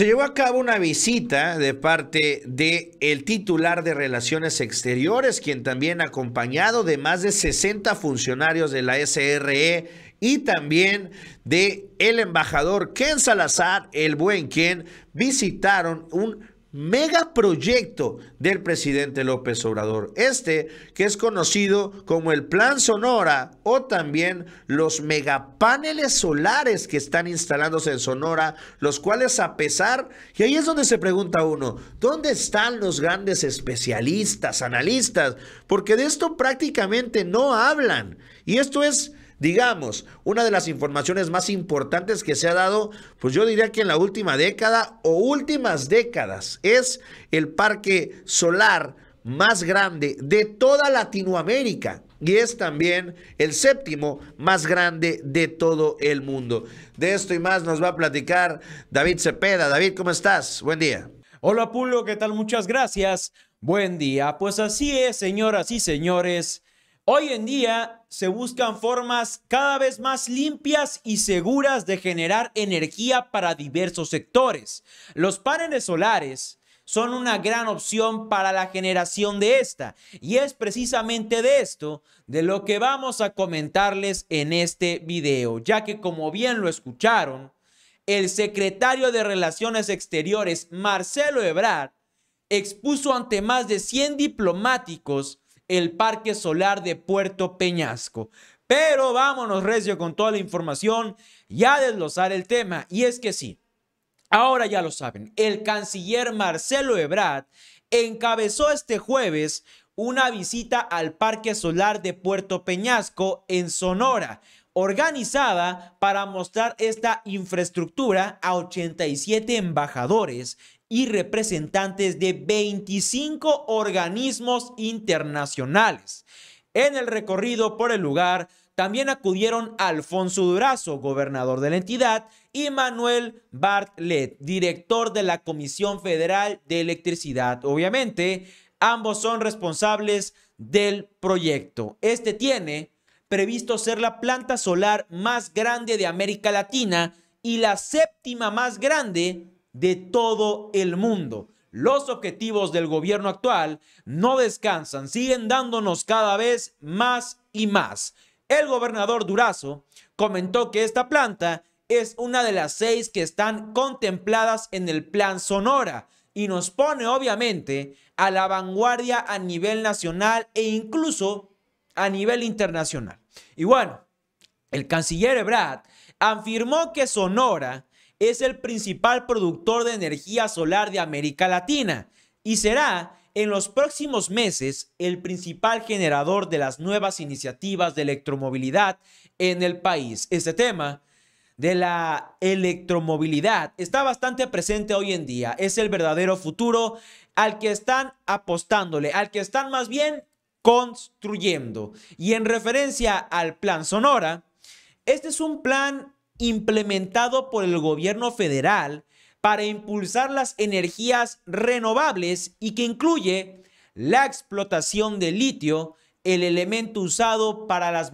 Se llevó a cabo una visita de parte de titular de Relaciones Exteriores, quien también acompañado de más de 60 funcionarios de la SRE y también de el embajador Ken Salazar, el buen quien visitaron un megaproyecto del presidente López Obrador. Este que es conocido como el Plan Sonora o también los megapaneles solares que están instalándose en Sonora, los cuales a pesar, y ahí es donde se pregunta uno, ¿dónde están los grandes especialistas, analistas? Porque de esto prácticamente no hablan. Y esto es Digamos, una de las informaciones más importantes que se ha dado, pues yo diría que en la última década o últimas décadas, es el parque solar más grande de toda Latinoamérica y es también el séptimo más grande de todo el mundo. De esto y más nos va a platicar David Cepeda. David, ¿cómo estás? Buen día. Hola Pulo, ¿qué tal? Muchas gracias. Buen día. Pues así es, señoras y señores. Hoy en día se buscan formas cada vez más limpias y seguras de generar energía para diversos sectores. Los paneles solares son una gran opción para la generación de esta y es precisamente de esto de lo que vamos a comentarles en este video, ya que como bien lo escucharon, el secretario de Relaciones Exteriores, Marcelo Ebrard, expuso ante más de 100 diplomáticos el Parque Solar de Puerto Peñasco. Pero vámonos recio con toda la información y a desglosar el tema. Y es que sí, ahora ya lo saben, el canciller Marcelo Ebrard encabezó este jueves una visita al Parque Solar de Puerto Peñasco en Sonora, organizada para mostrar esta infraestructura a 87 embajadores y representantes de 25 organismos internacionales. En el recorrido por el lugar también acudieron Alfonso Durazo, gobernador de la entidad, y Manuel Bartlett, director de la Comisión Federal de Electricidad. Obviamente, ambos son responsables del proyecto. Este tiene previsto ser la planta solar más grande de América Latina y la séptima más grande de todo el mundo. Los objetivos del gobierno actual no descansan, siguen dándonos cada vez más y más. El gobernador Durazo comentó que esta planta es una de las seis que están contempladas en el Plan Sonora y nos pone obviamente a la vanguardia a nivel nacional e incluso a nivel internacional. Y bueno, el canciller Ebrard afirmó que Sonora es el principal productor de energía solar de América Latina y será en los próximos meses el principal generador de las nuevas iniciativas de electromovilidad en el país. Este tema de la electromovilidad está bastante presente hoy en día. Es el verdadero futuro al que están apostándole, al que están más bien construyendo. Y en referencia al plan Sonora, este es un plan implementado por el gobierno federal para impulsar las energías renovables y que incluye la explotación de litio, el elemento usado para las,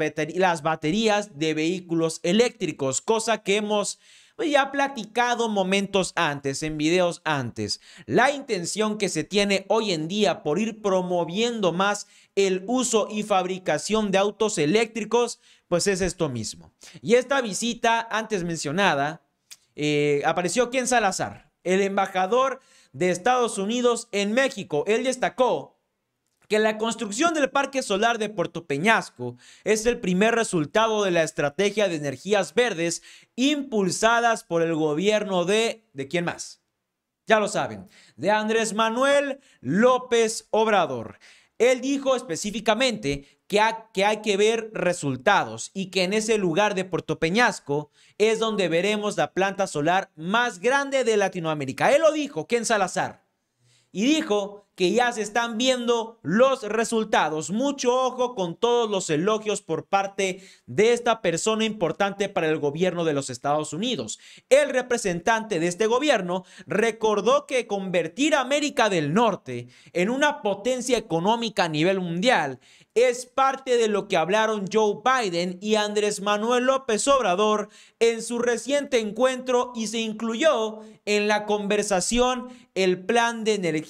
baterías de vehículos eléctricos, cosa que hemos pues, ya platicado momentos antes, en videos antes, la intención que se tiene hoy en día por ir promoviendo más el uso y fabricación de autos eléctricos, pues es esto mismo. Y esta visita antes mencionada, eh, apareció quien Salazar, el embajador de Estados Unidos en México. Él destacó que la construcción del parque solar de Puerto Peñasco es el primer resultado de la estrategia de energías verdes impulsadas por el gobierno de... ¿De quién más? Ya lo saben, de Andrés Manuel López Obrador. Él dijo específicamente que, hay que ver resultados y que en ese lugar de Puerto Peñasco es donde veremos la planta solar más grande de Latinoamérica. Él lo dijo, en Salazar y dijo que ya se están viendo los resultados. Mucho ojo con todos los elogios por parte de esta persona importante para el gobierno de los Estados Unidos. El representante de este gobierno recordó que convertir a América del Norte en una potencia económica a nivel mundial es parte de lo que hablaron Joe Biden y Andrés Manuel López Obrador en su reciente encuentro y se incluyó en la conversación el plan de energía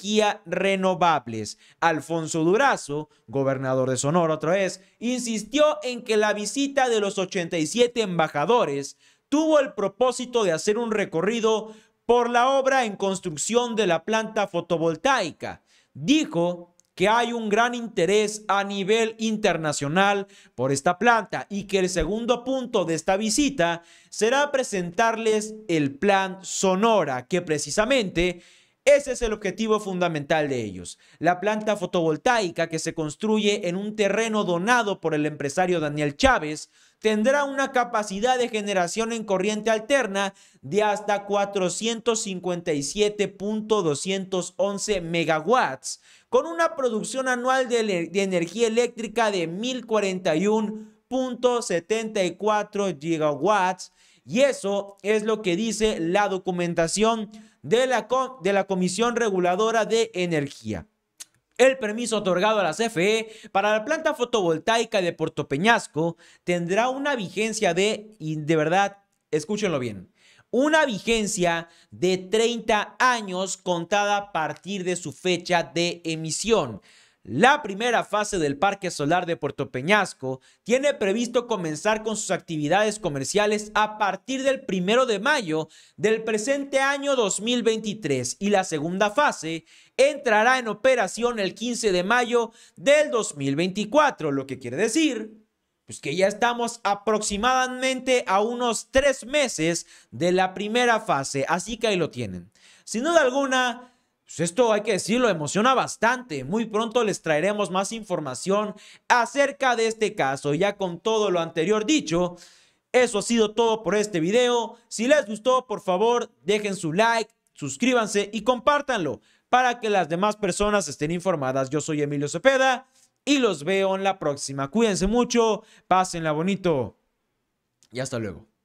renovables. Alfonso Durazo, gobernador de Sonora otra vez, insistió en que la visita de los 87 embajadores tuvo el propósito de hacer un recorrido por la obra en construcción de la planta fotovoltaica. Dijo que hay un gran interés a nivel internacional por esta planta y que el segundo punto de esta visita será presentarles el plan Sonora, que precisamente ese es el objetivo fundamental de ellos. La planta fotovoltaica que se construye en un terreno donado por el empresario Daniel Chávez tendrá una capacidad de generación en corriente alterna de hasta 457.211 megawatts, con una producción anual de, energía eléctrica de 1041.74 gigawatts. Y eso es lo que dice la documentación de la, de la Comisión Reguladora de Energía. El permiso otorgado a la CFE para la planta fotovoltaica de Puerto Peñasco tendrá una vigencia de, y de verdad, escúchenlo bien, una vigencia de 30 años contada a partir de su fecha de emisión. La primera fase del Parque Solar de Puerto Peñasco tiene previsto comenzar con sus actividades comerciales a partir del primero de mayo del presente año 2023 y la segunda fase entrará en operación el 15 de mayo del 2024, lo que quiere decir pues que ya estamos aproximadamente a unos tres meses de la primera fase, así que ahí lo tienen. Sin duda alguna, pues esto hay que decirlo, emociona bastante. Muy pronto les traeremos más información acerca de este caso. Ya con todo lo anterior dicho, eso ha sido todo por este video. Si les gustó, por favor, dejen su like, suscríbanse y compártanlo para que las demás personas estén informadas. Yo soy Emilio Cepeda y los veo en la próxima. Cuídense mucho, pásenla bonito y hasta luego.